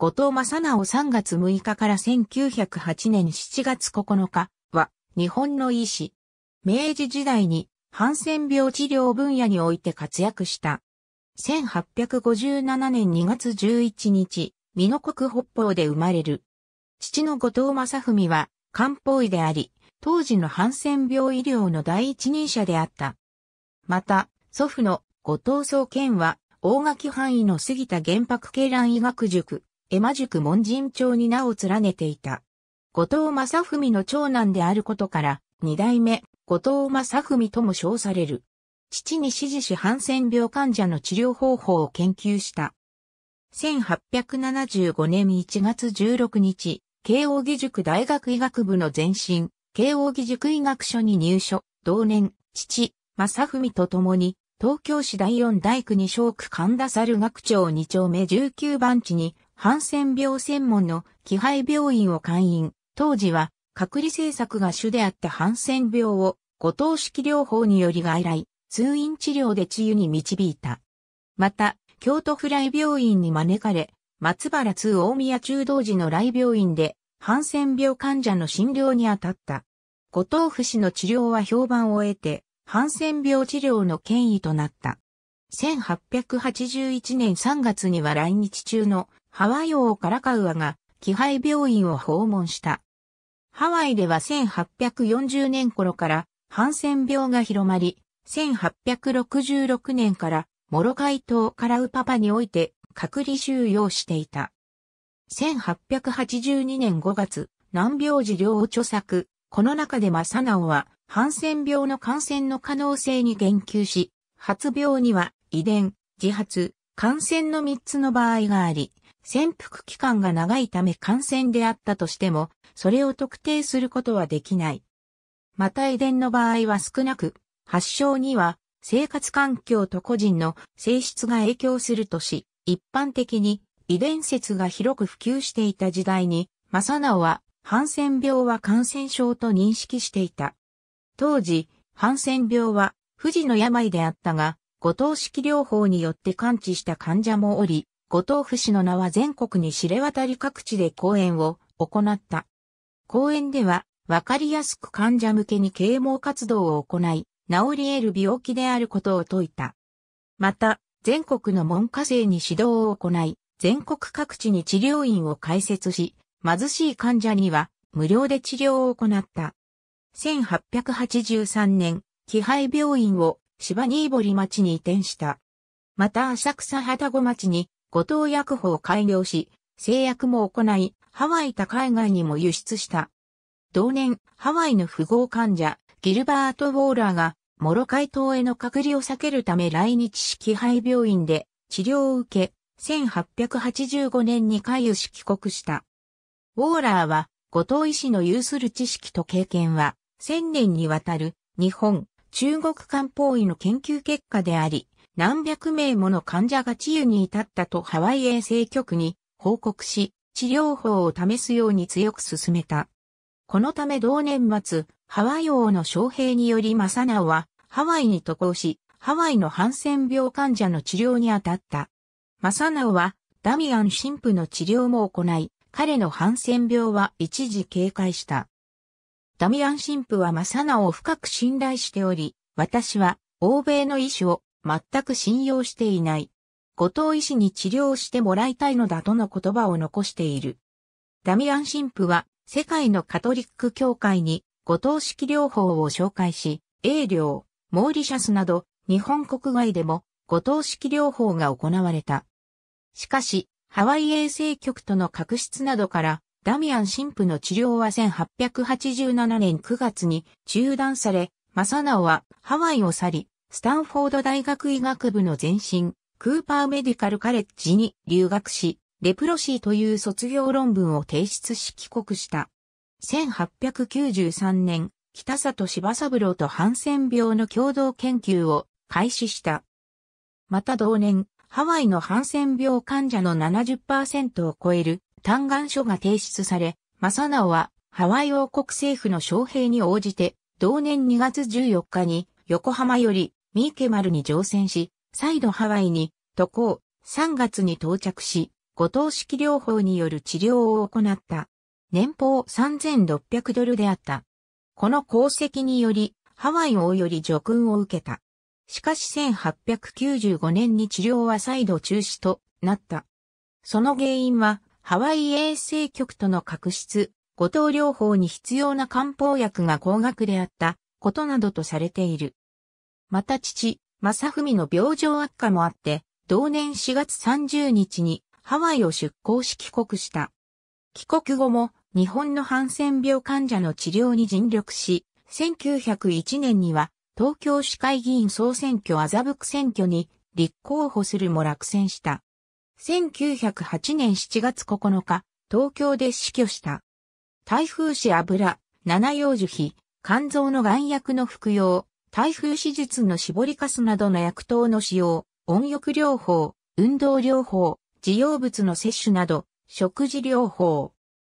後藤正直3月6日から1908年7月9日は日本の医師。明治時代にハンセン病治療分野において活躍した。1857年2月11日、美濃国北方で生まれる。父の後藤正文は漢方医であり、当時のハンセン病医療の第一人者であった。また、祖父の後藤総研は大垣範囲の杉田原白系卵医学塾、江間塾門人町に名を連ねていた。後藤正文の長男であることから、二代目、後藤正文とも称される。父に指示しハンセン病患者の治療方法を研究した。1875年1月16日、慶應義塾大学医学部の前身、慶應義塾医学所に入所、同年、父、正文と共に、東京市第四大区に小区神田猿学長二丁目19番地にハンセン病専門の気配病院を会員、当時は隔離政策が主であったハンセン病を五等式療法により外来、通院治療で治癒に導いた。また、京都府来病院に招かれ、松原通大宮中道寺の来病院で、ハンセン病患者の診療に当たった。五等府氏の治療は評判を得て、ハンセン病治療の権威となった。1881年3月には来日中のハワイ王カラカウアが気配病院を訪問した。ハワイでは1840年頃からハンセン病が広まり、1866年からモロカイ島カラウパパにおいて隔離収容していた。1882年5月、難病治療を著作、この中でマサナオは、ハンセン病の感染の可能性に言及し、発病には遺伝、自発、感染の3つの場合があり、潜伏期間が長いため感染であったとしても、それを特定することはできない。また遺伝の場合は少なく、発症には生活環境と個人の性質が影響するとし、一般的に遺伝説が広く普及していた時代に、ナ直はハンセン病は感染症と認識していた。当時、ハンセン病は不治の病であったが、後藤式療法によって完治した患者もおり、五島府市の名は全国に知れ渡り各地で講演を行った。講演では、わかりやすく患者向けに啓蒙活動を行い、治り得る病気であることを説いた。また、全国の門下生に指導を行い、全国各地に治療院を開設し、貧しい患者には無料で治療を行った。1883年、気配病院を芝新堀町に移転した。また浅草旗子町に後藤薬法を改良し、製薬も行い、ハワイ他海外にも輸出した。同年、ハワイの富豪患者、ギルバート・ウォーラーが、モロカイ島への隔離を避けるため来日式廃病院で治療を受け、1885年に海輸し帰国した。ウォーラーは、後藤医師の有する知識と経験は、1000年にわたる、日本、中国漢方医の研究結果であり、何百名もの患者が治癒に至ったとハワイ衛生局に報告し、治療法を試すように強く勧めた。このため同年末、ハワイ王の将兵によりマサナオはハワイに渡航し、ハワイのハンセン病患者の治療に当たった。マサナオはダミアン神父の治療も行い、彼のハンセン病は一時警戒した。ダミアン神父はマサナオを深く信頼しており、私は欧米の医師を全く信用していない。後藤医師に治療してもらいたいのだとの言葉を残している。ダミアン神父は世界のカトリック教会に後藤式療法を紹介し、英領、モーリシャスなど日本国外でも後藤式療法が行われた。しかし、ハワイ衛生局との確執などから、ダミアン神父の治療は1887年9月に中断され、マサナオはハワイを去り、スタンフォード大学医学部の前身、クーパーメディカルカレッジに留学し、レプロシーという卒業論文を提出し帰国した。1893年、北里柴三郎とハンセン病の共同研究を開始した。また同年、ハワイのハンセン病患者の70%を超える単願書が提出され、マサナオはハワイ王国政府の招聘に応じて、同年2月14日に横浜よりミーケマルに乗船し、再度ハワイに渡航、3月に到着し、五島式療法による治療を行った。年俸3600ドルであった。この功績により、ハワイ王より叙勲を受けた。しかし1895年に治療は再度中止となった。その原因は、ハワイ衛生局との確執、五島療法に必要な漢方薬が高額であったことなどとされている。また父、正文の病状悪化もあって、同年4月30日にハワイを出港し帰国した。帰国後も日本のハンセン病患者の治療に尽力し、1901年には東京市会議員総選挙麻布区選挙に立候補するも落選した。1908年7月9日、東京で死去した。台風死油、七葉樹皮、肝臓の眼薬の服用、台風手術の絞りかすなどの薬糖の使用、温浴療法、運動療法、治用物の摂取など、食事療法。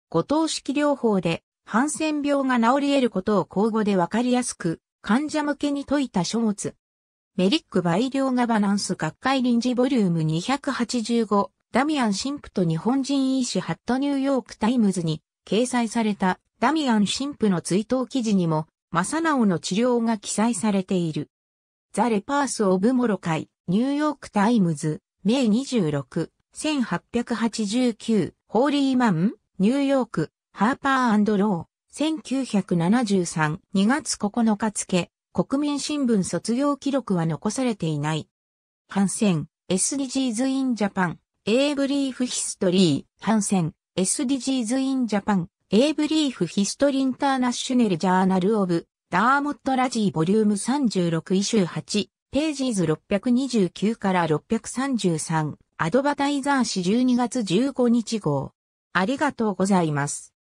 五等式療法で、ハンセン病が治り得ることを口語でわかりやすく、患者向けに説いた書物。メリックバイリオガバナンス学会臨時ボリューム285、ダミアン神父と日本人医師ハットニューヨークタイムズに掲載されたダミアン神父の追悼記事にも正直の治療が記載されている。ザ・レパース・オブ・モロカイ、ニューヨーク・タイムズ、名26、1889、ホーリーマン、ニューヨーク、ハーパーロー、1973、2月9日付、国民新聞卒業記録は残されていない。反戦、SDGs in Japan, A Brief History, 反戦、SDGs in Japan, A Brief History International Journal of Dermot Raji Vol. 36イシュー8、ページーズ629から633、アドバタイザー誌12月15日号。ありがとうございます。